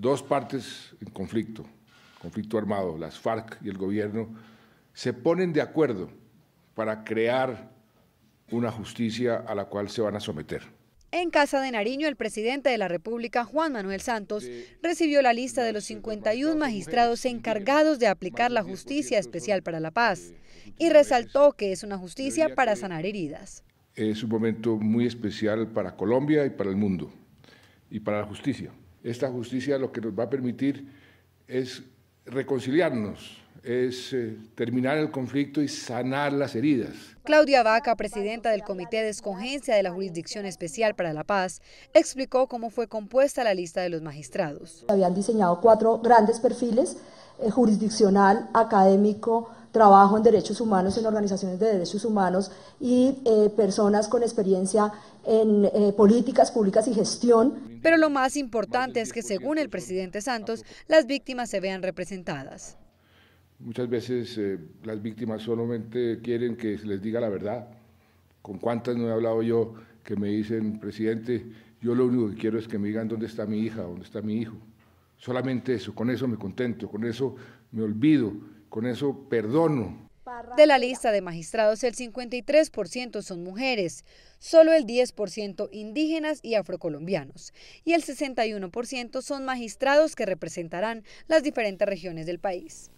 Dos partes en conflicto, conflicto armado, las FARC y el gobierno, se ponen de acuerdo para crear una justicia a la cual se van a someter. En Casa de Nariño, el presidente de la República, Juan Manuel Santos, recibió la lista de los 51 magistrados encargados de aplicar la justicia especial para la paz y resaltó que es una justicia para sanar heridas. Es un momento muy especial para Colombia y para el mundo y para la justicia esta justicia lo que nos va a permitir es reconciliarnos, es eh, terminar el conflicto y sanar las heridas. Claudia Vaca, presidenta del Comité de Escogencia de la Jurisdicción Especial para la Paz, explicó cómo fue compuesta la lista de los magistrados. Habían diseñado cuatro grandes perfiles, eh, jurisdiccional, académico, trabajo en derechos humanos, en organizaciones de derechos humanos y eh, personas con experiencia en eh, políticas públicas y gestión. Pero lo más importante es que, según el presidente Santos, las víctimas se vean representadas. Muchas veces eh, las víctimas solamente quieren que se les diga la verdad. ¿Con cuántas no he hablado yo que me dicen, presidente, yo lo único que quiero es que me digan dónde está mi hija, dónde está mi hijo? Solamente eso, con eso me contento, con eso me olvido con eso perdono. De la lista de magistrados, el 53% son mujeres, solo el 10% indígenas y afrocolombianos, y el 61% son magistrados que representarán las diferentes regiones del país.